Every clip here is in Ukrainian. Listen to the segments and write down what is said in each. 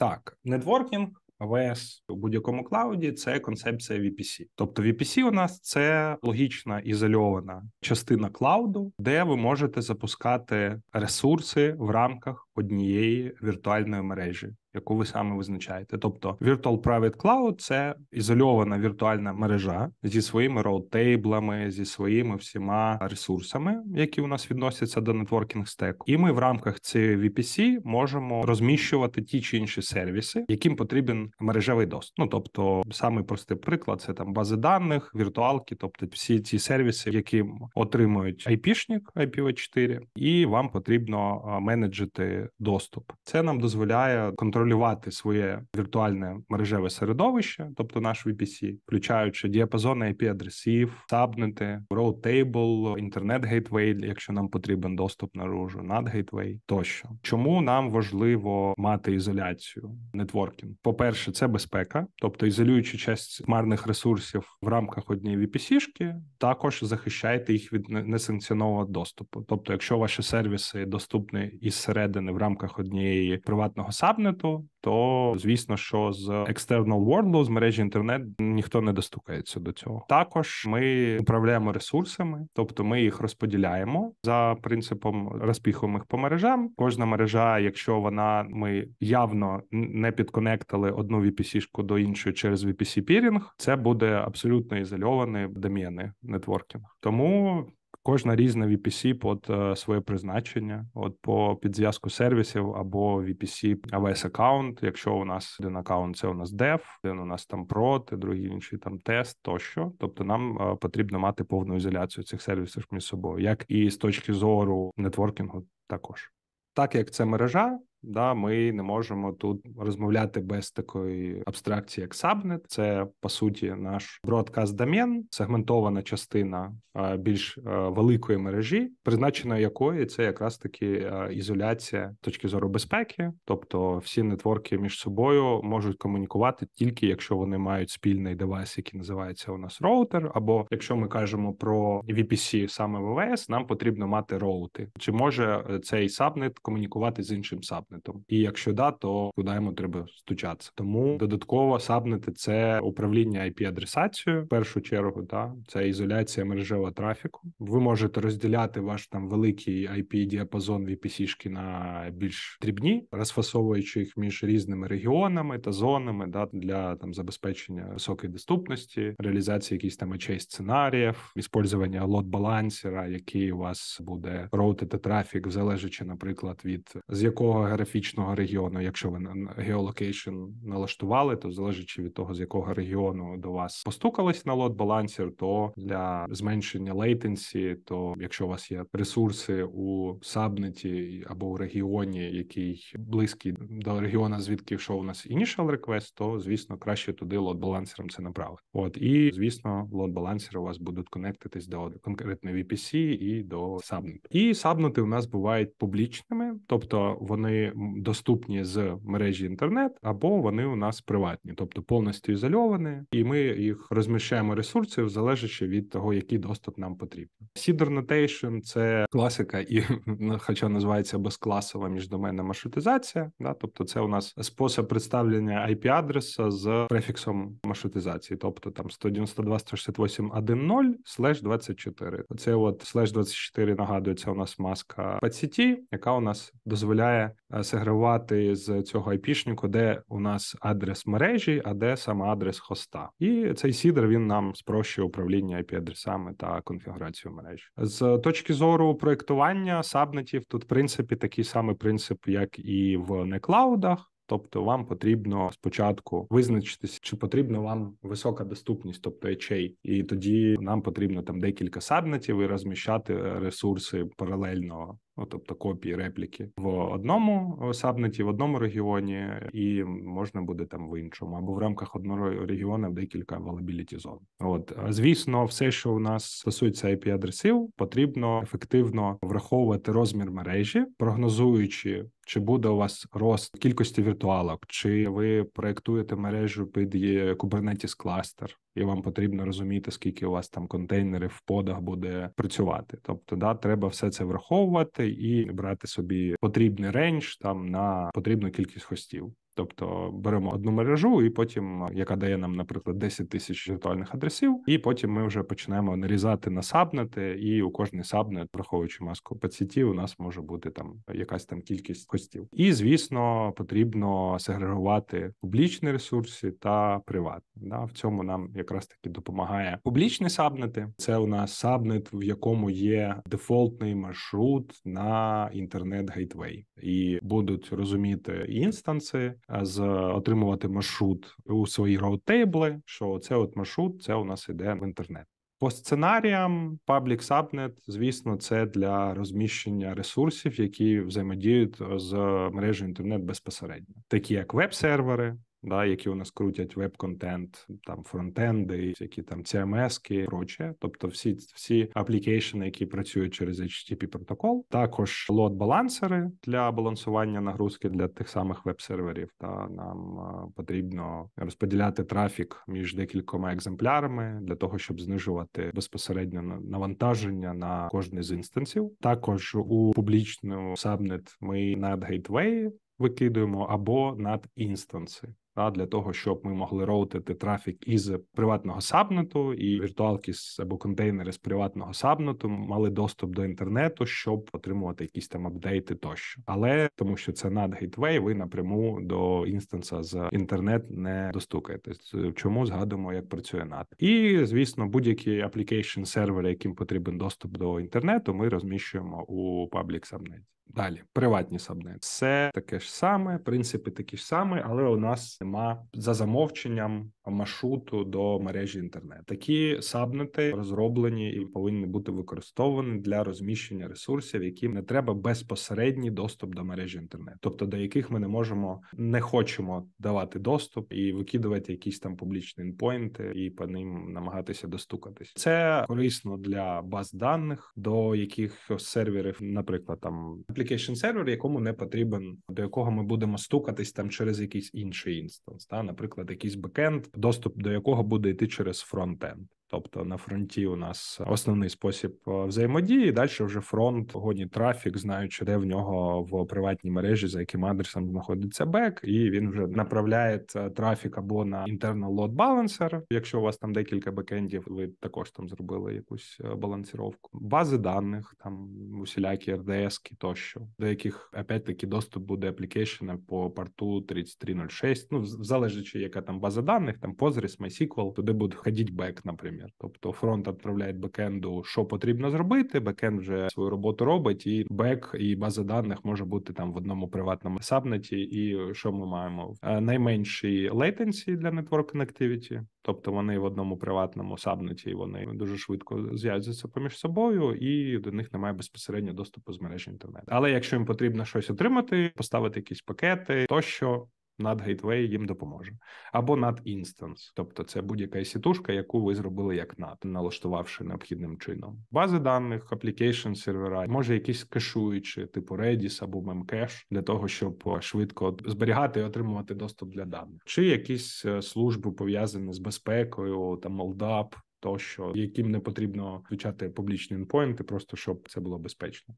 Так, нетворкінг АВС у будь-якому клауді це концепція VPC. Тобто VPC у нас це логічна ізольована частина клауду, де ви можете запускати ресурси в рамках однієї віртуальної мережі яку ви саме визначаєте. Тобто Virtual Private Cloud – це ізольована віртуальна мережа зі своїми роутейблами, зі своїми всіма ресурсами, які у нас відносяться до нетворкінг стеку. І ми в рамках цієї VPC можемо розміщувати ті чи інші сервіси, яким потрібен мережевий доступ. Ну тобто, самий простий приклад це там бази даних, віртуалки, тобто всі ці сервіси, які отримують IP-шник IPv4, і вам потрібно менеджити доступ. Це нам дозволяє контролювати контролювати своє віртуальне мережеве середовище, тобто наш VPC, включаючи діапазон ip адресів, сабнети, роутейбл, інтернет гейтвей, якщо нам потрібен доступ наружу, надгейтвей тощо. Чому нам важливо мати ізоляцію нетворкінг? По перше, це безпека, тобто ізолюючи честь марних ресурсів в рамках однієї VPC-шки, також захищайте їх від несанкціонованого доступу. Тобто, якщо ваші сервіси доступні із середини в рамках однієї приватного сабнету ринку, то звісно, що з external world, з мережі інтернет ніхто не достукається до цього. Також ми управляємо ресурсами, тобто ми їх розподіляємо за принципом розпіхуємо їх по мережам. Кожна мережа, якщо вона ми явно не підконектили одну vpc шку до іншої через vpc пірінг, це буде абсолютно ізольований доміни нетворкінг. Тому Кожна різна VPC під е, своє призначення, от по підзв'язку сервісів або VPC avs аккаунт. Якщо у нас один аккаунт, це у нас Dev, один у нас там Prot, другий інший там тест тощо. Тобто нам е, потрібно мати повну ізоляцію цих сервісів між собою, як і з точки зору нетворкінгу, також так як це мережа. Да, ми не можемо тут розмовляти без такої абстракції, як сабнет? Це по суті наш бродкаст домен сегментована частина е, більш е, великої мережі, призначена якої це якраз таки е, ізоляція точки зору безпеки, тобто всі нетворки між собою можуть комунікувати тільки якщо вони мають спільний девайс, який називається у нас роутер. Або якщо ми кажемо про VPC саме ВВС, нам потрібно мати роути. Чи може цей сабнет комунікувати з іншим сабнетом? сабнетом? І якщо да, то куди йому треба стучатися? Тому додатково сабнети це управління IP-адресацією в першу чергу, да це ізоляція мережевого трафіку. Ви можете розділяти ваш там великий IP діапазон VPC-шки на більш дрібні, розфасовуючи їх між різними регіонами та зонами, да для там забезпечення високої доступності, реалізації якихось там очей сценаріїв, іспользування лот балансера, який у вас буде роутити трафік, залежачи, наприклад, від з якого географічного регіону. Якщо ви на геолокейшн налаштували, то залежачи від того, з якого регіону до вас постукались на лот балансер, то для зменшення лейтенсі, то якщо у вас є ресурси у сабнеті або у регіоні, який близький до регіона, звідки йшов у нас initial request, то звісно краще туди лот балансером це направити. От і звісно, лот балансери у вас будуть конектитись до конкретної VPC і до сабнет. І сабнети у нас бувають публічними, тобто вони доступні з мережі інтернет, або вони у нас приватні, тобто повністю ізольовані, і ми їх розміщаємо ресурси, залежачи від того, який доступ нам потрібен. Сідер Notation – це класика, і ну, хоча називається безкласова міждоменна маршрутизація, да, тобто це у нас спосіб представлення IP-адреса з префіксом маршрутизації, тобто там 192.168.1.0 слеш 24. Це от слеш 24 нагадується у нас маска PCT, яка у нас дозволяє е, сегрегувати з цього айпішнику, де у нас адрес мережі, а де саме адрес хоста. І цей сідер він нам спрощує управління IP-адресами та конфігурацію мереж. З точки зору проектування сабнетів, тут в принципі такий самий принцип, як і в неклаудах. Тобто вам потрібно спочатку визначитись, чи потрібна вам висока доступність, тобто ячей, і тоді нам потрібно там декілька сабнетів і розміщати ресурси паралельно Ну, тобто копії репліки в одному е, сабнеті, в одному регіоні, і можна буде там в іншому, або в рамках одного регіону декілька availability зон. От звісно, все, що у нас стосується ip адресів потрібно ефективно враховувати розмір мережі, прогнозуючи. Чи буде у вас рост кількості віртуалок, чи ви проектуєте мережу під Kubernetes кластер? і вам потрібно розуміти, скільки у вас там контейнерів в подах буде працювати. Тобто, да, треба все це враховувати і брати собі потрібний рейндж там на потрібну кількість хостів. Тобто беремо одну мережу, і потім, е, яка дає нам, наприклад, 10 тисяч віртуальних адресів, і потім ми вже починаємо нарізати на сабнети, і у кожний сабнет, враховуючи маску пацієнті, у нас може бути там якась там кількість хостів. І звісно, потрібно сегрегувати публічні ресурси та приватні. Да? В цьому нам якраз таки допомагає публічні сабнети. Це у нас сабнет, в якому є дефолтний маршрут на інтернет гейтвей і будуть розуміти інстанси з отримувати маршрут у свої роутейбли, що це от маршрут, це у нас іде в інтернет. По сценаріям Public Subnet, звісно, це для розміщення ресурсів, які взаємодіють з мережею інтернет безпосередньо, такі як веб-сервери, да, які у нас крутять веб-контент, там фронтенди, які там CMS-ки, ем проче. Тобто, всі всі аплікейшени, які працюють через HTTP протокол, також лот балансери для балансування нагрузки для тих самих веб-серверів. Та нам е, потрібно розподіляти трафік між декількома екземплярами для того, щоб знижувати безпосередньо навантаження на кожний з інстансів. Також у публічну сабнет ми над гейтвеї. Викидуємо або над інстанси, та для того, щоб ми могли роутити трафік із приватного сабнету, і віртуалки з або контейнери з приватного сабнету мали доступ до інтернету, щоб отримувати якісь там апдейти тощо. Але тому що це над гейтвей, ви напряму до інстанса з інтернет не достукаєтесь. Е, чому згадуємо, як працює NAT. і звісно, будь-які аплікейшн сервери, яким потрібен доступ до інтернету, ми розміщуємо у public subnet. Далі приватні сабнети. все таке ж саме, принципи такі ж саме, але у нас нема за замовченням маршруту до мережі інтернет. Такі сабнети розроблені і повинні бути використовані для розміщення ресурсів, яким не треба безпосередній доступ до мережі інтернету, тобто до яких ми не можемо не хочемо давати доступ і викидувати якісь там публічні інпойнти і по ним намагатися достукатись. Це корисно для баз даних, до яких серверів, наприклад, там application сервер, якому не потрібен, до якого ми будемо стукатись там через якийсь інший інстанс, та, наприклад, якийсь бекенд, доступ до якого буде йти через фронтенд. Тобто на фронті у нас основний спосіб е, взаємодії. Далі вже фронт гонить трафік, знаючи, де в нього в приватній мережі, за яким адресом знаходиться бек, і він вже направляє трафік або на internal load balancer, Якщо у вас там декілька бекендів, ви також там зробили якусь е, балансіровку, бази даних, там усілякі RDS тощо, до яких опять таки доступ буде аплікейшена по порту 3306, Ну залежачи, яка там база даних, там Postgres, MySQL, туди буде ходити бек, наприклад намір. Тобто фронт відправляє бекенду, що потрібно зробити. Бекенд вже свою роботу робить, і бек і база даних може бути там в одному приватному сабнеті. І що ми маємо е, найменші лейтенці для Network Connectivity, тобто вони в одному приватному сабнеті, вони дуже швидко зв'язуються поміж собою, і до них немає безпосередньо доступу з мережі інтернету. Але якщо їм потрібно щось отримати, поставити якісь пакети тощо над Gateway їм допоможе, або над Instance. тобто це будь-яка сітушка, яку ви зробили як над налаштувавши необхідним чином. Бази даних, application сервера, може якісь кешуючі, типу Redis або Memcache, для того, щоб швидко зберігати і отримувати доступ для даних, чи якісь е, служби пов'язані з безпекою, там LDAP, тощо, яким не потрібно включати публічні інпойнти, просто щоб це було безпечно.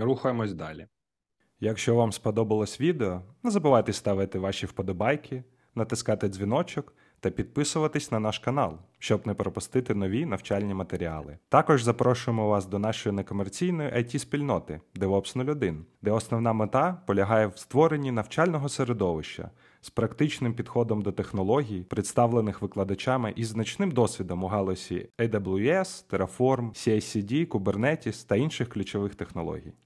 Рухаємось далі. Якщо вам сподобалось відео, не забувайте ставити ваші вподобайки, натискати дзвіночок та підписуватись на наш канал, щоб не пропустити нові навчальні матеріали. Також запрошуємо вас до нашої некомерційної it спільноти DevOps01, де основна мета полягає в створенні навчального середовища з практичним підходом до технологій, представлених викладачами із значним досвідом у галусі AWS, Terraform, CICD, Kubernetes та інших ключових технологій.